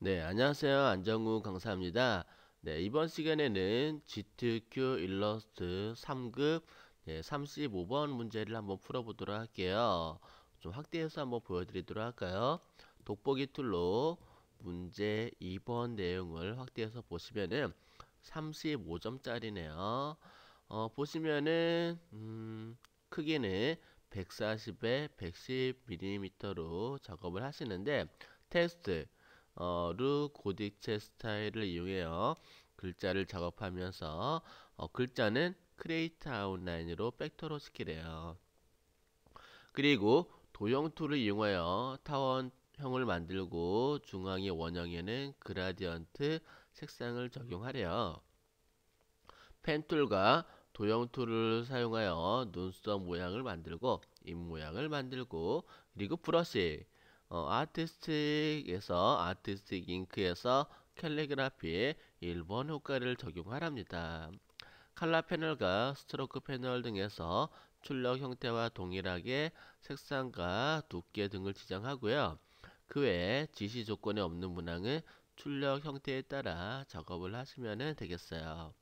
네, 안녕하세요. 안정우 강사입니다. 네, 이번 시간에는 GTQ 일러스트 3급 네, 35번 문제를 한번 풀어보도록 할게요. 좀 확대해서 한번 보여드리도록 할까요? 돋보기 툴로 문제 2번 내용을 확대해서 보시면은 35점짜리네요. 어, 보시면은 음, 크기는 140에 110mm로 작업을 하시는데 테스트 어, 루 고딕체 스타일을 이용해요. 글자를 작업하면서 어, 글자는 크레이트 아웃라인으로 벡터로 시키래요. 그리고 도형 툴을 이용하여 타원형을 만들고 중앙의 원형에는 그라디언트 색상을 적용하래요. 펜 툴과 도형 툴을 사용하여 눈썹 모양을 만들고 입 모양을 만들고 그리고 브러쉬 어, 아티스틱에서 아티스틱 잉크에서 캘리그라피에 1번 효과를 적용하랍니다. 칼라 패널과 스트로크 패널 등에서 출력 형태와 동일하게 색상과 두께 등을 지정하고요. 그 외에 지시 조건에 없는 문항은 출력 형태에 따라 작업을 하시면 되겠어요.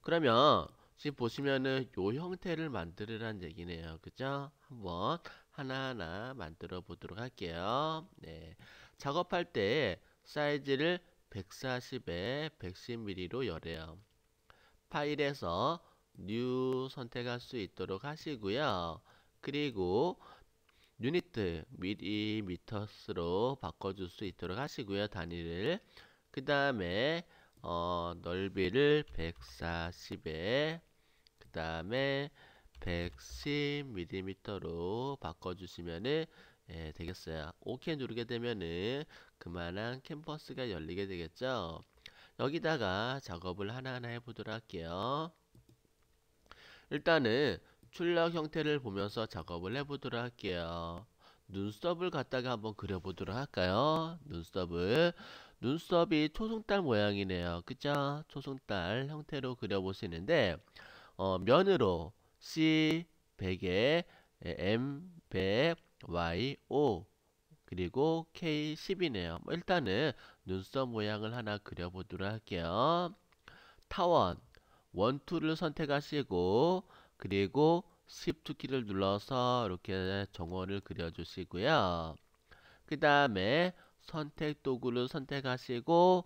그러면 지금 보시면은 요 형태를 만들으란 얘기네요. 그죠? 한번 하나하나 만들어 보도록 할게요. 네. 작업할 때 사이즈를 140에 110mm로 열어요. 파일에서 new 선택할 수 있도록 하시고요. 그리고 유니트 밀리미터스로 바꿔줄 수 있도록 하시고요. 단위를 그 다음에 어, 넓이를 140에 그 다음에 110mm로 바꿔주시면 예, 되겠어요. OK 누르게 되면은 그만한 캔버스가 열리게 되겠죠. 여기다가 작업을 하나하나 해보도록 할게요. 일단은 출력 형태를 보면서 작업을 해보도록 할게요. 눈썹을 갖다가 한번 그려보도록 할까요? 눈썹을 눈썹이 초승달 모양이네요. 그죠? 초승달 형태로 그려보시는데 어, 면으로 C 100에 M 100 Y 5 그리고 K 10이네요. 뭐 일단은 눈썹 모양을 하나 그려보도록 할게요. 타원 원투를 선택하시고 그리고 Shift 키를 눌러서 이렇게 정원을 그려주시고요. 그 다음에 선택 도구를 선택하시고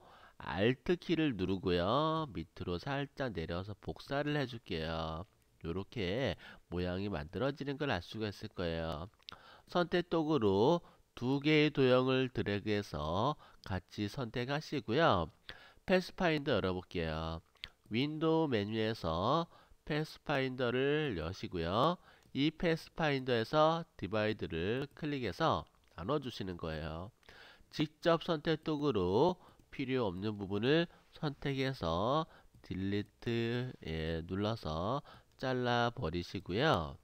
Alt 키를 누르고요. 밑으로 살짝 내려서 복사를 해줄게요. 이렇게 모양이 만들어지는 걸 알 수가 있을 거예요. 선택도구로 두 개의 도형을 드래그해서 같이 선택하시고요. 패스파인더 열어볼게요. 윈도우 메뉴에서 패스파인더를 여시고요. 이 패스파인더에서 디바이드를 클릭해서 나눠주시는 거예요. 직접 선택 도구로 필요 없는 부분을 선택해서 딜리트 에 눌러서 잘라 버리시고요.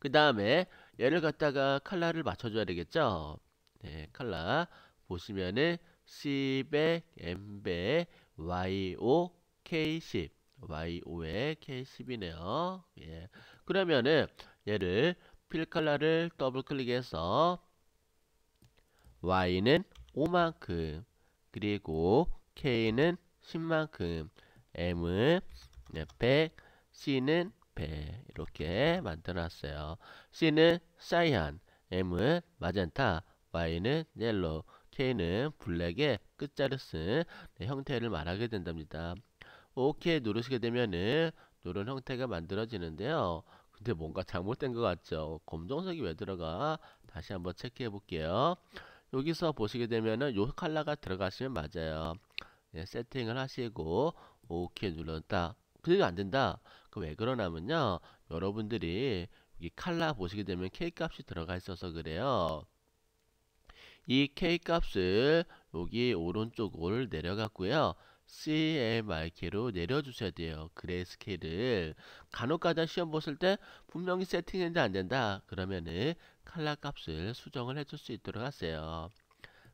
그 다음에 얘를 갖다가 칼라를 맞춰줘야 되겠죠. 네, 칼라 보시면은 10에 m배 yo k10 y5에 k10이네요. 예. 그러면은 얘를 필 칼라를 더블 클릭해서 y는 5만큼 그리고 k는 10만큼 m은 100 C는 배 이렇게 만들어놨어요. C는 사이안, M은 마젠타, Y는 옐로, K는 블랙의 끝자를 쓴 네, 형태를 말하게 된답니다. OK 누르시게 되면은 이런 형태가 만들어지는데요. 근데 뭔가 잘못된 것 같죠? 검정색이 왜 들어가? 다시 한번 체크해 볼게요. 여기서 보시게 되면은 요 컬러가 들어가시면 맞아요. 네, 세팅을 하시고 OK 눌렀다. 그게 안 된다. 그 왜 그러냐면요. 여러분들이 여 칼라 보시게 되면 k 값이 들어가 있어서 그래요. 이 k 값을 여기 오른쪽을 내려갔고요. CMYK로 내려주셔야 돼요. 그레이스케일을 간혹가다 시험 보실 때 분명히 세팅했는데 안된다. 그러면은 칼라 값을 수정을 해 줄 수 있도록 하세요.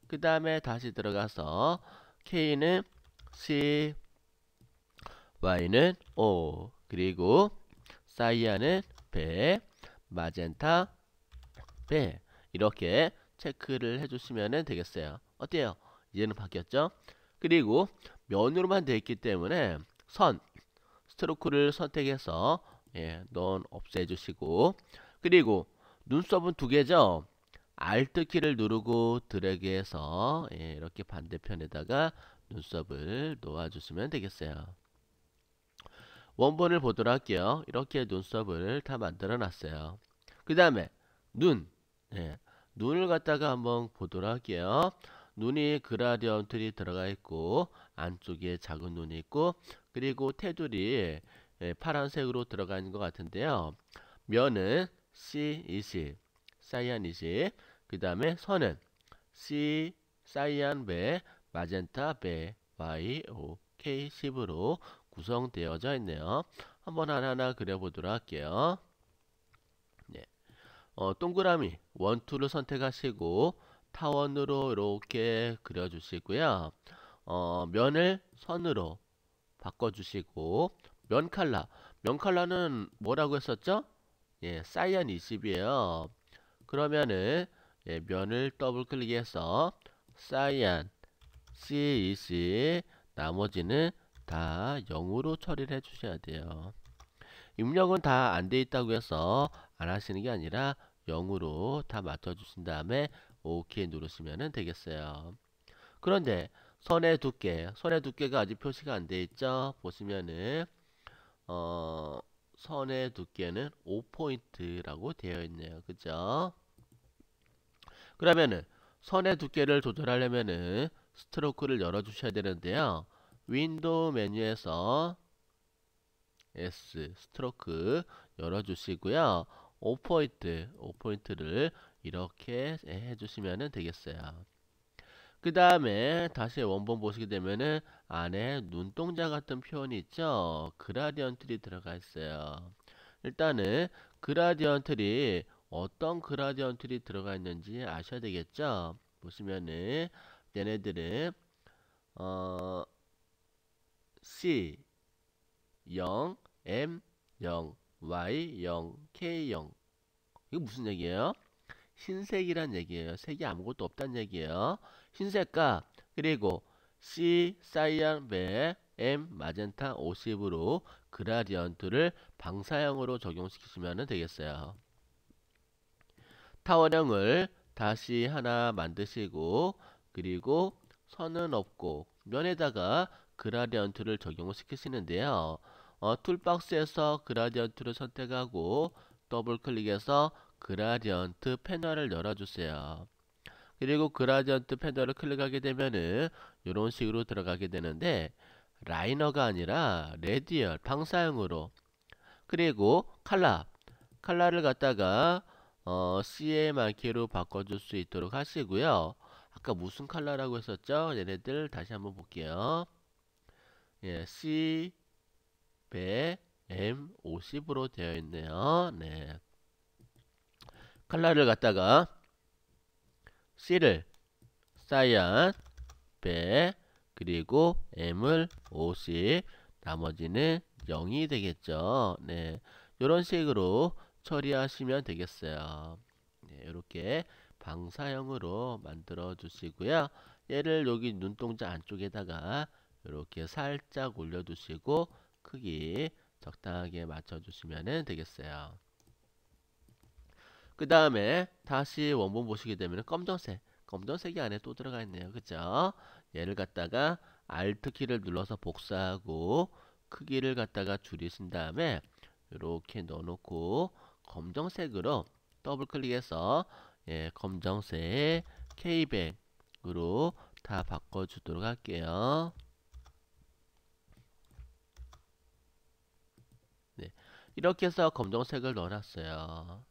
그 다음에 다시 들어가서 K는 C Y는 O 그리고 사이아는 배 마젠타 배 이렇게 체크를 해주시면 되겠어요 어때요? 이제는 바뀌었죠? 그리고 면으로만 되어 있기 때문에 선 스트로크를 선택해서 예, 넌 없애주시고 그리고 눈썹은 두 개죠? Alt 키를 누르고 드래그해서 예, 이렇게 반대편에다가 눈썹을 놓아주시면 되겠어요. 원본을 보도록 할게요. 이렇게 눈썹을 다 만들어 놨어요. 그 다음에 눈. 네. 눈을 갖다가 한번 보도록 할게요. 눈이 그라디언 틀이 들어가 있고 안쪽에 작은 눈이 있고 그리고 테두리 예, 파란색으로 들어가 있는 것 같은데요. 면은 C20, 사이안 20, 그 다음에 선은 C, 사이안 배, 마젠타 배, Y, O, K10으로 구성되어져 있네요. 한번 하나하나 그려보도록 할게요. 네. 어, 동그라미 원투를 선택하시고 타원으로 이렇게 그려주시고요. 어, 면을 선으로 바꿔주시고 면 칼라 면 칼라는 뭐라고 했었죠? 예, 사이언 20이에요. 그러면은 예, 면을 더블 클릭해서 사이언 C20 나머지는 다 0으로 처리를 해주셔야 돼요. 입력은 다 안 돼 있다고 해서 안 하시는 게 아니라 0으로 다 맞춰주신 다음에 OK 누르시면 되겠어요. 그런데 선의 두께, 선의 두께가 아직 표시가 안 돼 있죠? 보시면은 어, 선의 두께는 5포인트라고 되어 있네요. 그죠? 그러면은 선의 두께를 조절하려면은 스트로크를 열어주셔야 되는데요. 윈도우 메뉴에서 S 스트로크 열어주시고요. 5포인트 오포인트를 이렇게 해주시면 되겠어요. 그 다음에 다시 원본 보시게 되면은 안에 눈동자 같은 표현이 있죠. 그라디언트리 들어가 있어요. 일단은 그라디언트리 어떤 그라디언트리 들어가 있는지 아셔야 되겠죠. 보시면은 얘네들은 어 C 0 M 0 Y 0 K 0 이거 무슨 얘기예요? 흰색이란 얘기예요. 색이 아무것도 없다는 얘기예요. 흰색과 그리고 C 사이안 배 M 마젠타 50으로 그라디언트를 방사형으로 적용시키시면 되겠어요. 타원형을 다시 하나 만드시고 그리고 선은 없고 면에다가 그라디언트를 적용을 시키시는데요. 어, 툴박스에서 그라디언트를 선택하고 더블 클릭해서 그라디언트 패널을 열어주세요. 그리고 그라디언트 패널을 클릭하게 되면은 이런 식으로 들어가게 되는데 라이너가 아니라 레디얼 방사형으로 그리고 칼라 칼라를 갖다가 어, CMRK로 바꿔줄 수 있도록 하시고요. 아까 무슨 칼라라고 했었죠? 얘네들 다시 한번 볼게요. 예, C, 배, M, 50으로 되어 있네요. 네. 칼라를 갖다가 C를 사이안, 배, 그리고 M을 50, 나머지는 0이 되겠죠. 네. 이런 식으로 처리하시면 되겠어요. 네, 이렇게 방사형으로 만들어 주시고요. 얘를 여기 눈동자 안쪽에다가 이렇게 살짝 올려두시고 크기 적당하게 맞춰주시면 되겠어요. 그 다음에 다시 원본 보시게 되면 검정색 검정색이 안에 또 들어가 있네요. 그죠? 얘를 갖다가 Alt 키를 눌러서 복사하고 크기를 갖다가 줄이신 다음에 이렇게 넣어놓고 검정색으로 더블 클릭해서 예, 검정색 K100으로 다 바꿔주도록 할게요. 이렇게 해서 검정색을 넣어놨어요.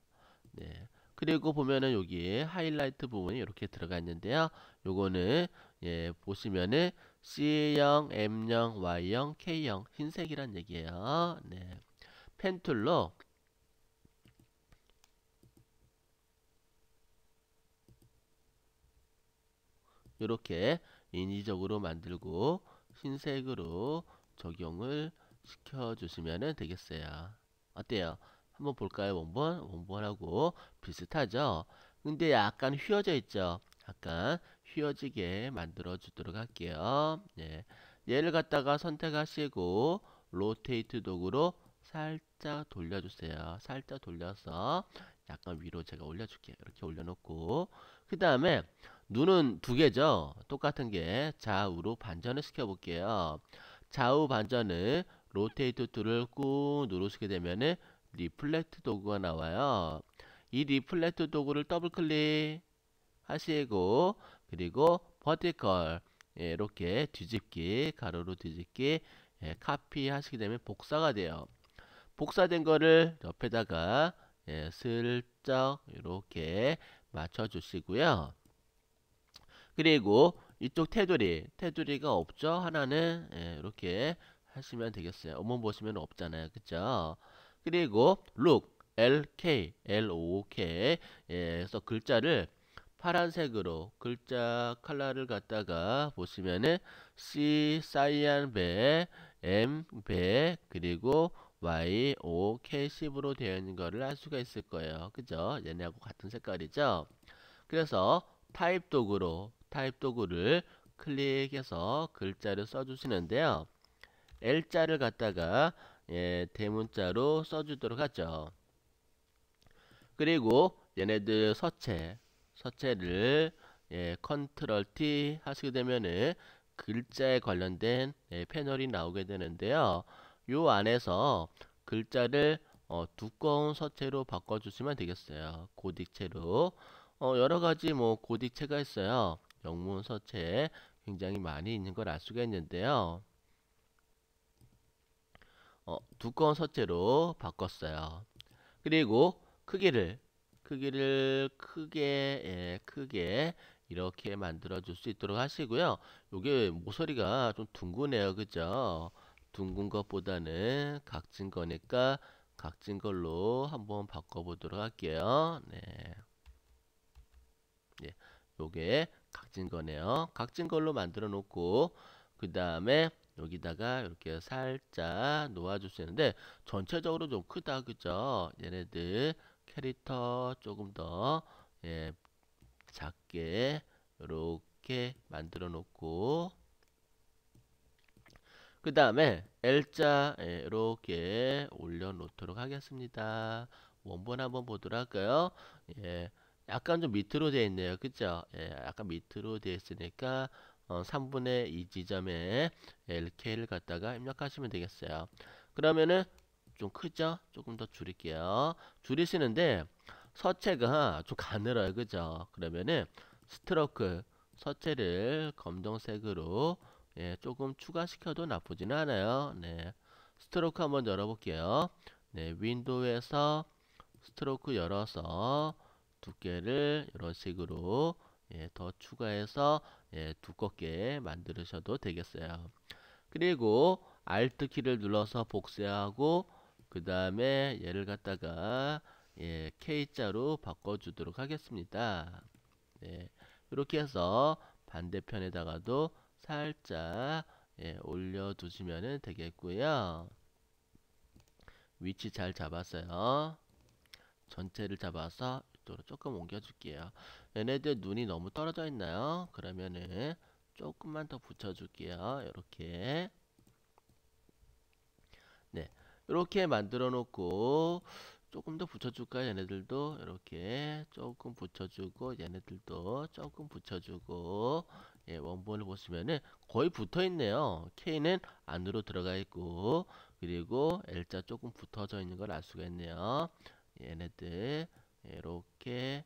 네. 그리고 보면은 여기 하이라이트 부분이 이렇게 들어가 있는데요. 요거는 예, 보시면은 C형, M형, Y형, K형 흰색이란 얘기예요. 네. 펜툴로 이렇게 인위적으로 만들고 흰색으로 적용을 시켜주시면 되겠어요. 어때요? 한번 볼까요? 원본, 원본하고 비슷하죠? 근데 약간 휘어져 있죠? 약간 휘어지게 만들어 주도록 할게요. 예. 얘를 갖다가 선택하시고 로테이트 도구로 살짝 돌려주세요. 살짝 돌려서 약간 위로 제가 올려줄게요. 이렇게 올려놓고 그 다음에 눈은 두 개죠. 똑같은 게 좌우로 반전을 시켜볼게요. 좌우 반전을 로테이트 툴을 꾹 누르시게 되면은 리플렉트 도구가 나와요. 이 리플렉트 도구를 더블 클릭 하시고 그리고 버티컬 예, 이렇게 뒤집기 가로로 뒤집기 예, 카피 하시게 되면 복사가 돼요. 복사된 거를 옆에다가 예, 슬쩍 이렇게 맞춰 주시고요. 그리고 이쪽 테두리 테두리가 없죠 하나는 예, 이렇게 하시면 되겠어요. 원문 보시면 없잖아요. 그쵸? 그리고 look, lk, lok 예, 서 글자를 파란색으로 글자 컬러를 갖다가 보시면은 C 사이안 배 M 배 그리고 Y O K 10으로 되어 있는 거를 알 수가 있을 거예요. 그죠? 얘네하고 같은 색깔이죠. 그래서 타입 도구로 타입 도구를 클릭해서 글자를 써 주시는데요. L자를 갖다가 예, 대문자로 써주도록 하죠. 그리고 얘네들 서체, 서체를 예, 컨트롤 T 하시게 되면은 글자에 관련된 예, 패널이 나오게 되는데요. 요 안에서 글자를 어, 두꺼운 서체로 바꿔주시면 되겠어요. 고딕체로. 어, 여러가지 뭐 고딕체가 있어요. 영문 서체 굉장히 많이 있는 걸 알 수가 있는데요. 어, 두꺼운 서체로 바꿨어요. 그리고 크기를 크기를 크게 예, 크게 이렇게 만들어 줄 수 있도록 하시고요. 요게 모서리가 좀둥근해요 그죠? 둥근 것보다는 각진 거니까 각진 걸로 한번 바꿔 보도록 할게요. 네. 예. 요게 각진 거네요. 각진 걸로 만들어 놓고 그 다음에 여기다가 이렇게 살짝 놓아줄 수 있는데 전체적으로 좀 크다 그죠 얘네들 캐릭터 조금 더 예, 작게 이렇게 만들어 놓고 그 다음에 L자 예, 이렇게 올려 놓도록 하겠습니다 원본 한번 보도록 할까요 예, 약간 좀 밑으로 되어 있네요 그죠 예, 약간 밑으로 되어 있으니까 어, 3분의 2 지점에 LK를 갖다가 입력하시면 되겠어요. 그러면은 좀 크죠? 조금 더 줄일게요. 줄이시는데 서체가 좀 가늘어요. 그죠? 그러면은 스트로크 서체를 검정색으로 예, 조금 추가시켜도 나쁘진 않아요. 네. 스트로크 한번 열어볼게요. 네, 윈도우에서 스트로크 열어서 두께를 이런 식으로 예, 더 추가해서 예, 두껍게 만드셔도 되겠어요. 그리고 Alt 키를 눌러서 복사하고 그 다음에 얘를 갖다가 예, K자로 바꿔주도록 하겠습니다. 예, 이렇게 해서 반대편에다가도 살짝 예, 올려두시면 되겠고요. 위치 잘 잡았어요. 전체를 잡아서 90도로 조금 옮겨줄게요. 얘네들 눈이 너무 떨어져 있나요? 그러면은 조금만 더 붙여줄게요. 이렇게 네, 이렇게 만들어 놓고 조금 더 붙여줄까요? 얘네들도 이렇게 조금 붙여주고 얘네들도 조금 붙여주고 예, 원본을 보시면은 거의 붙어있네요. K는 안으로 들어가 있고 그리고 L자 조금 붙어져 있는 걸 알 수가 있네요. 얘네들 이렇게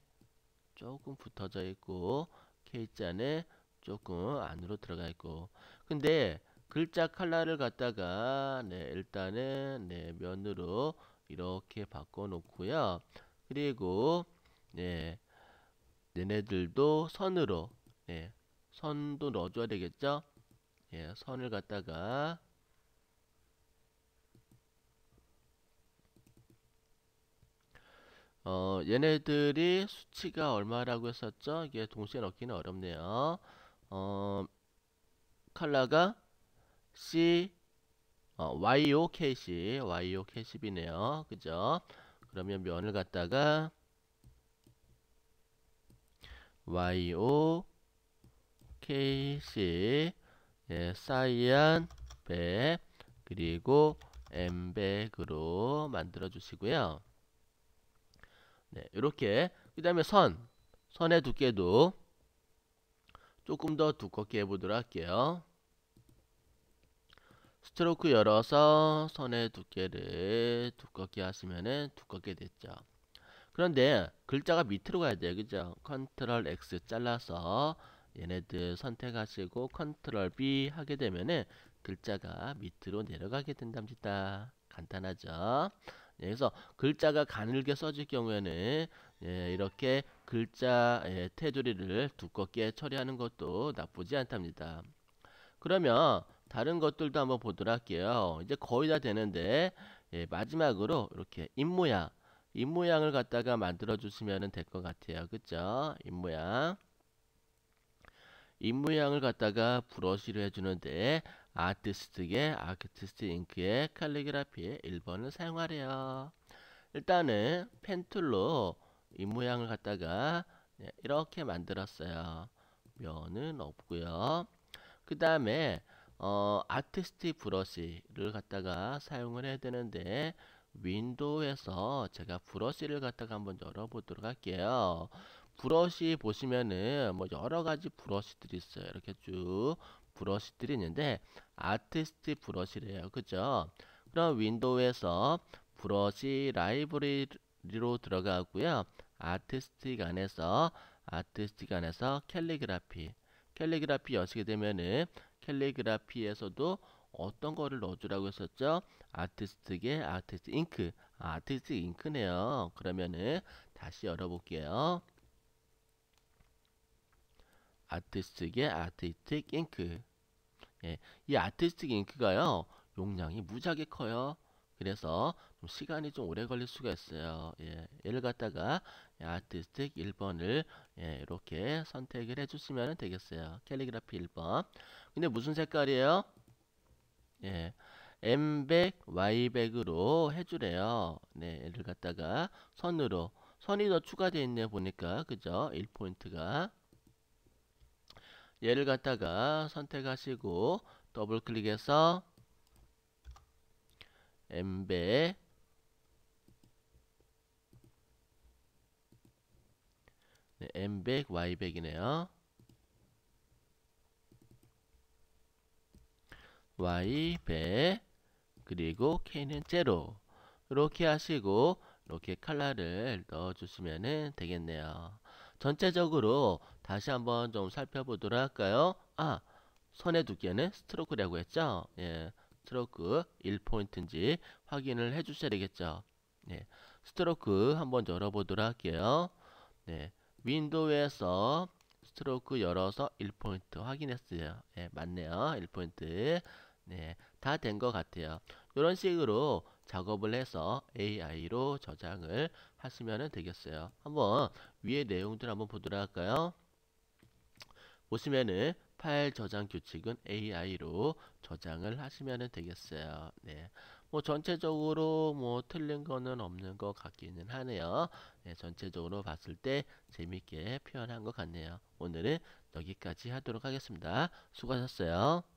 조금 붙어져 있고 K자는 조금 안으로 들어가 있고 근데 글자 칼라를 갖다가 네, 일단은 네, 면으로 이렇게 바꿔 놓고요 그리고 네 얘네들도 선으로 네, 선도 넣어줘야 되겠죠 예, 선을 갖다가 어, 얘네들이 수치가 얼마라고 했었죠? 이게 동시에 넣기는 어렵네요. 어, 컬러가 C, 어, YO 캐시, YO 캐시이네요. 그죠? 그러면 면을 갖다가 YO KC 예, 사이안 백 그리고 M 백으로 만들어 주시고요. 네, 이렇게 그 다음에 선 선의 두께도 조금 더 두껍게 해보도록 할게요 스트로크 열어서 선의 두께를 두껍게 하시면은 두껍게 됐죠 그런데 글자가 밑으로 가야 돼요 그죠 컨트롤 X 잘라서 얘네들 선택하시고 컨트롤 B 하게 되면은 글자가 밑으로 내려가게 된답니다 간단하죠 예, 그래서 글자가 가늘게 써질 경우에는 예, 이렇게 글자 예, 테두리를 두껍게 처리하는 것도 나쁘지 않답니다. 그러면 다른 것들도 한번 보도록 할게요. 이제 거의 다 되는데 예, 마지막으로 이렇게 입모양 입모양을 갖다가 만들어 주시면 될 것 같아요. 그쵸? 입모양 입모양을 갖다가 브러쉬로 해주는데 아티스트의 아티스트 잉크의 칼리그라피에 1번을 사용하래요. 일단은 펜툴로 이 모양을 갖다가 네, 이렇게 만들었어요. 면은 없고요. 그 다음에 어, 아티스트 브러쉬를 갖다가 사용을 해야 되는데 윈도우에서 제가 브러쉬를 갖다가 한번 열어보도록 할게요. 브러쉬 보시면은 뭐 여러가지 브러쉬들이 있어요. 이렇게 쭉 브러시들이 있는데 아티스트 브러시래요. 그죠? 그럼 윈도우에서 브러시 라이브리로 들어가고요. 아티스틱 안에서 아티스틱 안에서 캘리그라피 캘리그라피 여시게 되면은 캘리그라피에서도 어떤 거를 넣어주라고 했었죠? 아티스틱의 아티스트 잉크 아티스트 잉크네요. 그러면은 다시 열어볼게요. 아티스틱의 아티스틱 잉크 예, 이 아티스틱 잉크가요 용량이 무지하게 커요 그래서 좀 시간이 좀 오래 걸릴 수가 있어요 예, 얘를 갖다가 아티스틱 1번을 예, 이렇게 선택을 해주시면 되겠어요 캘리그라피 1번 근데 무슨 색깔이에요? 예, M백, Y백으로 해주래요 네, 얘를 갖다가 선으로 선이 더 추가되어 있네 보니까 그죠? 1포인트가 얘를 갖다가 선택하시고 더블 클릭해서 엠베 네, 엠백 y백이네요. y백 그리고 k는 제로 이렇게 하시고 이렇게 칼라를 넣어주시면 되겠네요. 전체적으로 다시 한번 좀 살펴보도록 할까요? 아, 선의 두께는 스트로크라고 했죠? 예, 스트로크 1포인트인지 확인을 해주셔야 되겠죠? 네, 스트로크 한번 열어보도록 할게요. 네, 윈도우에서 스트로크 열어서 1포인트 확인했어요. 예, 맞네요. 1포인트. 네, 다 된 것 같아요. 이런 식으로 작업을 해서 AI로 저장을 하시면 되겠어요. 한번 위에 내용들 한번 보도록 할까요? 보시면은 파일 저장 규칙은 AI로 저장을 하시면 되겠어요. 네. 뭐 전체적으로 뭐 틀린 거는 없는 것 같기는 하네요. 네, 전체적으로 봤을 때 재밌게 표현한 것 같네요. 오늘은 여기까지 하도록 하겠습니다. 수고하셨어요.